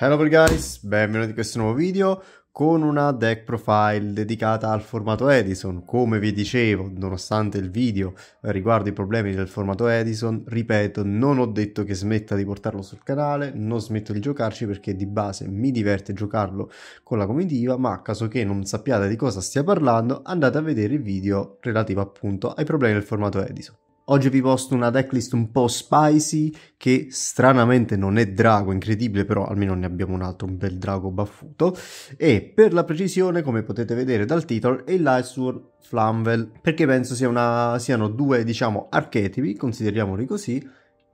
Hello guys, benvenuti in questo nuovo video con una deck profile dedicata al formato Edison. Come vi dicevo, nonostante il video riguardo i problemi del formato Edison, ripeto, non ho detto che smetta di portarlo sul canale, non smetto di giocarci perché di base mi diverte giocarlo con la comitiva, ma a caso che non sappiate di cosa stia parlando, andate a vedere il video relativo appunto ai problemi del formato Edison. Oggi vi posto una decklist un po' spicy che stranamente non è drago, incredibile però almeno ne abbiamo un altro, un bel drago baffuto e per la precisione come potete vedere dal titolo è Lightsword Flamvel perché penso sia una, siano due diciamo archetipi, consideriamoli così,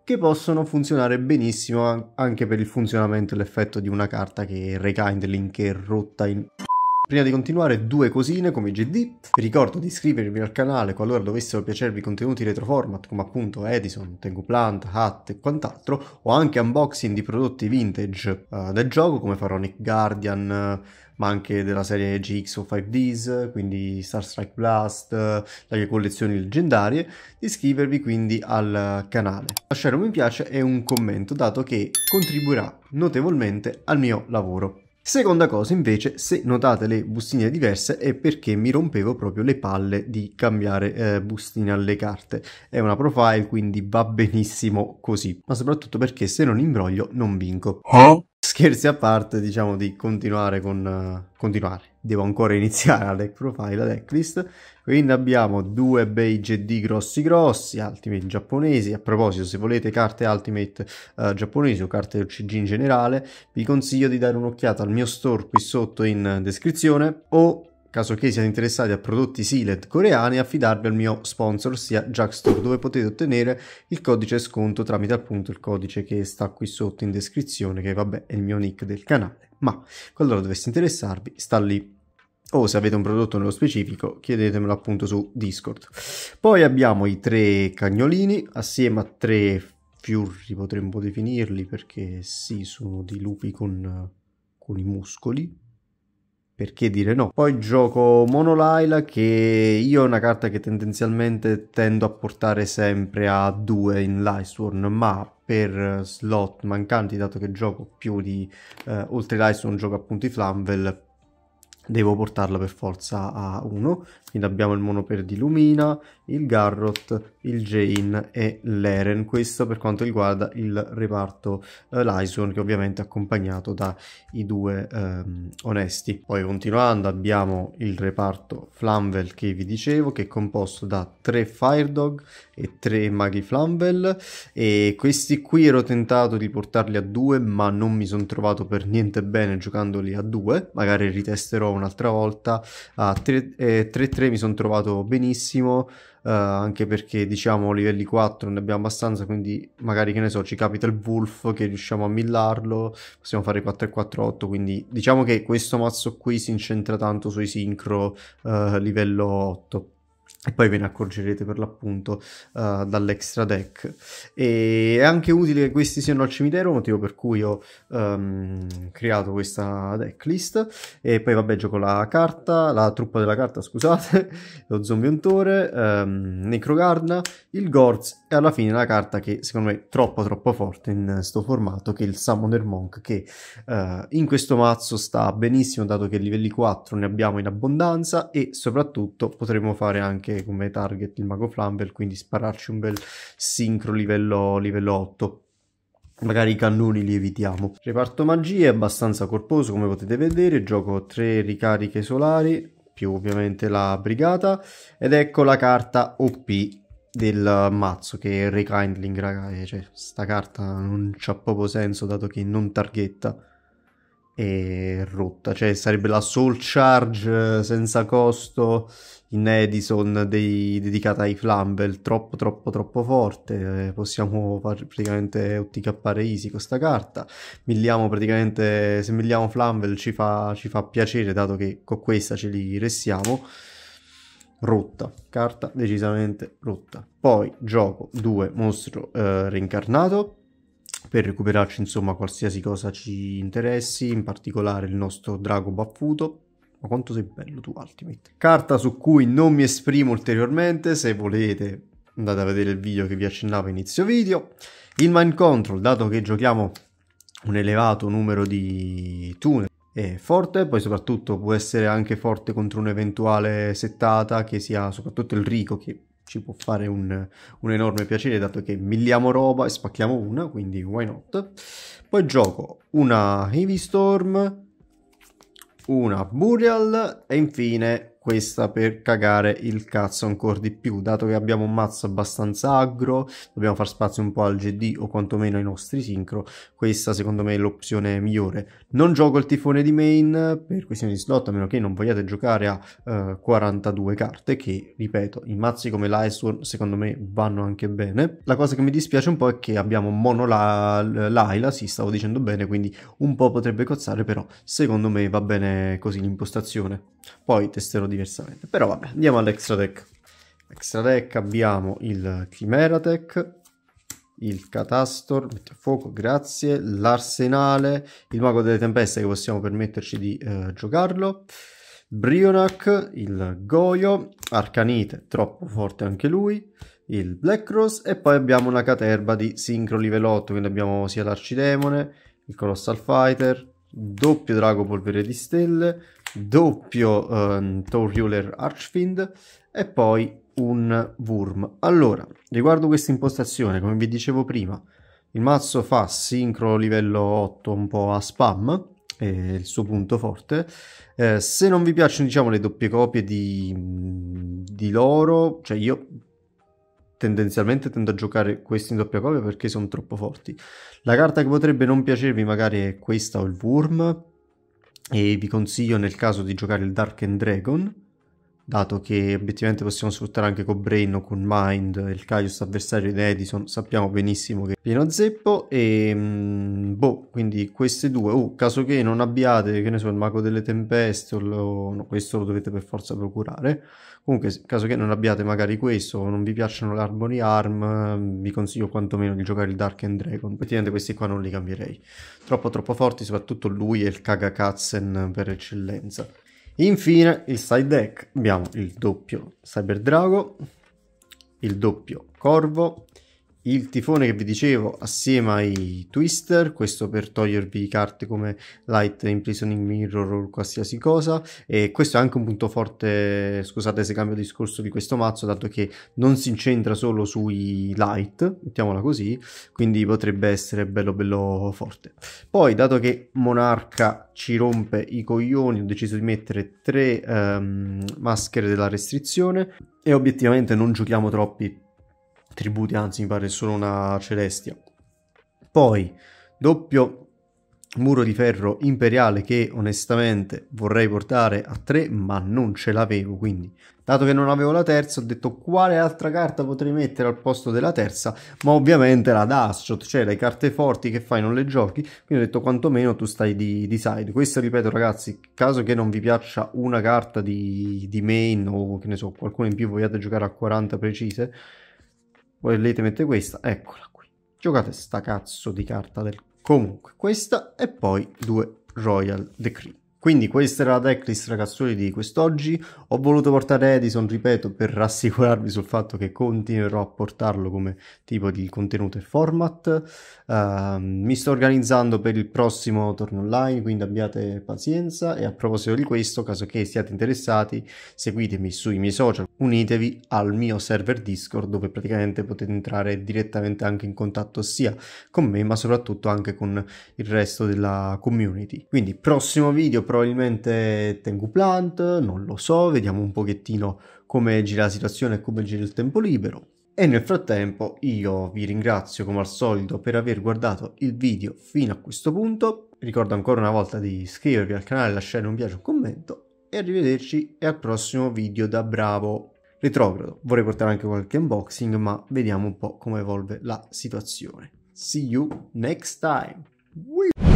che possono funzionare benissimo anche per il funzionamento e l'effetto di una carta che rekindling, che è rotta in... Prima di continuare due cosine come GD, vi ricordo di iscrivervi al canale qualora dovessero piacervi contenuti retroformat come appunto Edison, Tengu Plant, Hat e quant'altro, o anche unboxing di prodotti vintage uh, del gioco come Pharaonic Guardian, uh, ma anche della serie GX o 5Ds, quindi Star Strike Blast, eh, le collezioni leggendarie, di iscrivervi quindi al canale. Lasciare un mi piace e un commento, dato che contribuirà notevolmente al mio lavoro. Seconda cosa invece, se notate le bustine diverse è perché mi rompevo proprio le palle di cambiare eh, bustine alle carte. È una profile quindi va benissimo così, ma soprattutto perché se non imbroglio non vinco. Scherzi a parte, diciamo di continuare con... Uh, continuare devo ancora iniziare la deck profile, la decklist. Quindi abbiamo due bei GD grossi grossi, Ultimate giapponesi. A proposito, se volete carte Ultimate uh, giapponesi o carte OCG in generale, vi consiglio di dare un'occhiata al mio store qui sotto in descrizione o caso che siate interessati a prodotti Sealed coreani, affidarvi al mio sponsor, sia Jackstore, dove potete ottenere il codice sconto tramite appunto il codice che sta qui sotto in descrizione, che vabbè è il mio nick del canale. Ma qualora dovesse interessarvi, sta lì o se avete un prodotto nello specifico chiedetemelo appunto su Discord. Poi abbiamo i tre cagnolini assieme a tre fiurri potremmo definirli perché sì sono di lupi con, con i muscoli. Perché dire no? Poi gioco Monolaila che io è una carta che tendenzialmente tendo a portare sempre a due in Lightsworn ma per slot mancanti dato che gioco più di... Eh, oltre Lightsworn gioco appunto i Flamvel devo portarla per forza a 1 quindi abbiamo il monoperde di lumina il Garrot, il Jane e l'Eren. Questo per quanto riguarda il reparto eh, Lyson che ovviamente è accompagnato dai due ehm, onesti. Poi continuando abbiamo il reparto Flamvel che vi dicevo che è composto da tre Fire Dog e tre maghi Flamvel e questi qui ero tentato di portarli a due ma non mi sono trovato per niente bene giocandoli a due, magari ritesterò un'altra volta. A 3-3 eh, mi sono trovato benissimo. Eh, anche perché diciamo livelli 4 ne abbiamo abbastanza, quindi magari che ne so, ci capita il Wolf che riusciamo a millarlo, possiamo fare 4 e 4 8, quindi diciamo che questo mazzo qui si incentra tanto sui sincro uh, livello 8 e poi ve ne accorgerete per l'appunto uh, dall'extra deck. E è anche utile che questi siano al cimitero, motivo per cui ho um, creato questa decklist. E poi vabbè gioco la carta, la truppa della carta scusate, lo zombie untore, um, ehm, necrogarda, il gorz e alla fine la carta che secondo me è troppo troppo forte in sto formato che è il summoner monk che uh, in questo mazzo sta benissimo dato che livelli 4 ne abbiamo in abbondanza e soprattutto potremo fare anche anche come target il mago Flamber, quindi spararci un bel sincro livello, livello 8 magari i cannoni li evitiamo. Reparto magie è abbastanza corposo come potete vedere, gioco 3 ricariche solari più ovviamente la brigata ed ecco la carta OP del mazzo che è rekindling ragazzi, eh, cioè sta carta non c'ha proprio senso dato che non targhetta è rotta, cioè sarebbe la Soul Charge eh, senza costo in Edison dei, dedicata ai Flumble, troppo troppo troppo forte, eh, possiamo far, praticamente otticappare easy con questa carta, milliamo praticamente, se milliamo Flumble ci fa, ci fa piacere dato che con questa ce li restiamo, rotta, carta decisamente rotta. Poi gioco 2 mostro eh, reincarnato, per recuperarci insomma qualsiasi cosa ci interessi, in particolare il nostro drago baffuto. Ma quanto sei bello tu Ultimate. Carta su cui non mi esprimo ulteriormente, se volete andate a vedere il video che vi accennavo inizio video. Il Mind Control, dato che giochiamo un elevato numero di tune è forte, poi soprattutto può essere anche forte contro un'eventuale settata che sia soprattutto il Rico che ci può fare un, un, enorme piacere dato che milliamo roba e spacchiamo una, quindi why not? Poi gioco una Heavy Storm, una Burial e infine questa per cagare il cazzo ancora di più, dato che abbiamo un mazzo abbastanza aggro, dobbiamo far spazio un po' al GD o quantomeno ai nostri sincro, questa secondo me è l'opzione migliore. Non gioco il tifone di main per questione di slot, a meno che non vogliate giocare a eh, 42 carte, che ripeto, i mazzi come l'Iceworm secondo me vanno anche bene. La cosa che mi dispiace un po' è che abbiamo mono Laila, sì stavo dicendo bene, quindi un po' potrebbe cozzare, però secondo me va bene così l'impostazione. Poi testerò diversamente. Però vabbè, andiamo all'extra deck. Extra deck abbiamo il Chimera Tech, il Catastor, metto a fuoco, grazie, l'Arsenale, il Mago delle Tempeste che possiamo permetterci di eh, giocarlo, Brionac, il Goyo, Arcanite, troppo forte anche lui, il Black Rose e poi abbiamo una caterba di sincro livello 8, quindi abbiamo sia l'Arcidemone, il Colossal Fighter, doppio Drago Polvere di Stelle, doppio eh, Torhuler Archfiend e poi un Wurm. Allora, riguardo questa impostazione, come vi dicevo prima, il mazzo fa sincro livello 8 un po' a spam, è il suo punto forte. Eh, se non vi piacciono, diciamo, le doppie copie di, di loro, cioè io tendenzialmente tendo a giocare questi in doppia copia perché sono troppo forti. La carta che potrebbe non piacervi magari è questa o il Wurm, e vi consiglio nel caso di giocare il Dark and Dragon dato che obiettivamente possiamo sfruttare anche con Brain o con Mind, il Caius avversario di Edison, sappiamo benissimo che è pieno zeppo e mm, boh, quindi queste due, oh, caso che non abbiate, che ne so, il mago delle tempeste, lo, no, questo lo dovete per forza procurare, comunque caso che non abbiate magari questo, o non vi piacciono l'Harmony Arm, mm, vi consiglio quantomeno di giocare il Dark and Dragon, effettivamente questi qua non li cambierei, troppo troppo forti, soprattutto lui e il Kagakatsen per eccellenza. Infine il side deck abbiamo il doppio Cyber Drago, il doppio Corvo, il tifone che vi dicevo assieme ai twister, questo per togliervi carte come light, imprisoning mirror o qualsiasi cosa e questo è anche un punto forte, scusate se cambio discorso di questo mazzo, dato che non si incentra solo sui light, mettiamola così, quindi potrebbe essere bello bello forte. Poi dato che Monarca ci rompe i coglioni ho deciso di mettere tre um, maschere della restrizione e obiettivamente non giochiamo troppi tributi, anzi mi pare solo una Celestia. Poi, doppio muro di ferro imperiale che onestamente vorrei portare a 3 ma non ce l'avevo quindi dato che non avevo la terza ho detto quale altra carta potrei mettere al posto della terza ma ovviamente la Dashot, cioè le carte forti che fai non le giochi quindi ho detto quantomeno tu stai di, di side questo ripeto ragazzi caso che non vi piaccia una carta di, di main o che ne so qualcuno in più vogliate giocare a 40 precise Volete mettere questa? Eccola qui. Giocate sta cazzo di carta del... Comunque, questa e poi due Royal Decree. Quindi questa era la tracklist ragazzuoli di quest'oggi, ho voluto portare Edison, ripeto, per rassicurarvi sul fatto che continuerò a portarlo come tipo di contenuto e format. Uh, mi sto organizzando per il prossimo torno online, quindi abbiate pazienza e a proposito di questo, caso che siate interessati, seguitemi sui miei social, unitevi al mio server Discord dove praticamente potete entrare direttamente anche in contatto sia con me ma soprattutto anche con il resto della community. Quindi prossimo video, probabilmente Tengu Plant, non lo so, vediamo un pochettino come gira la situazione e come gira il tempo libero. E nel frattempo io vi ringrazio come al solito per aver guardato il video fino a questo punto, ricordo ancora una volta di iscrivervi al canale, lasciare un piace, un commento e arrivederci e al prossimo video da Bravo Retrogrado. Vorrei portare anche qualche unboxing ma vediamo un po' come evolve la situazione. See you next time!